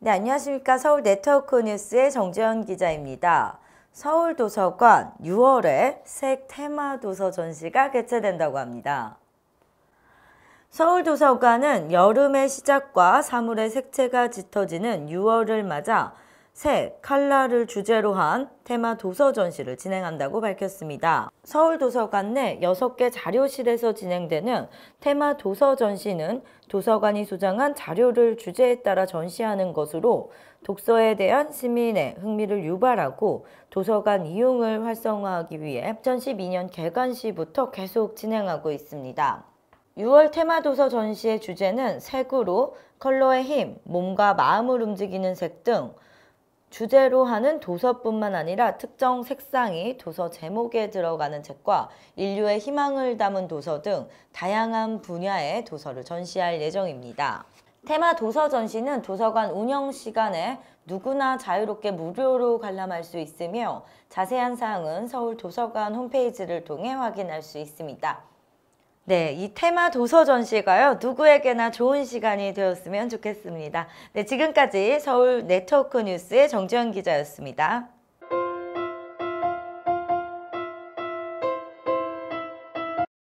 네, 안녕하십니까. 서울 네트워크 뉴스의 정재현 기자입니다. 서울 도서관 6월에 색 테마 도서 전시가 개최된다고 합니다. 서울 도서관은 여름의 시작과 사물의 색채가 짙어지는 6월을 맞아 새, 칼라를 주제로 한 테마 도서 전시를 진행한다고 밝혔습니다. 서울도서관 내 6개 자료실에서 진행되는 테마 도서 전시는 도서관이 소장한 자료를 주제에 따라 전시하는 것으로 독서에 대한 시민의 흥미를 유발하고 도서관 이용을 활성화하기 위해 2012년 개관 시부터 계속 진행하고 있습니다. 6월 테마 도서 전시의 주제는 색으로 컬러의 힘, 몸과 마음을 움직이는 색등 주제로 하는 도서뿐만 아니라 특정 색상이 도서 제목에 들어가는 책과 인류의 희망을 담은 도서 등 다양한 분야의 도서를 전시할 예정입니다. 테마 도서 전시는 도서관 운영 시간에 누구나 자유롭게 무료로 관람할 수 있으며 자세한 사항은 서울 도서관 홈페이지를 통해 확인할 수 있습니다. 네, 이 테마 도서 전시가요. 누구에게나 좋은 시간이 되었으면 좋겠습니다. 네, 지금까지 서울 네트워크 뉴스의 정지현 기자였습니다.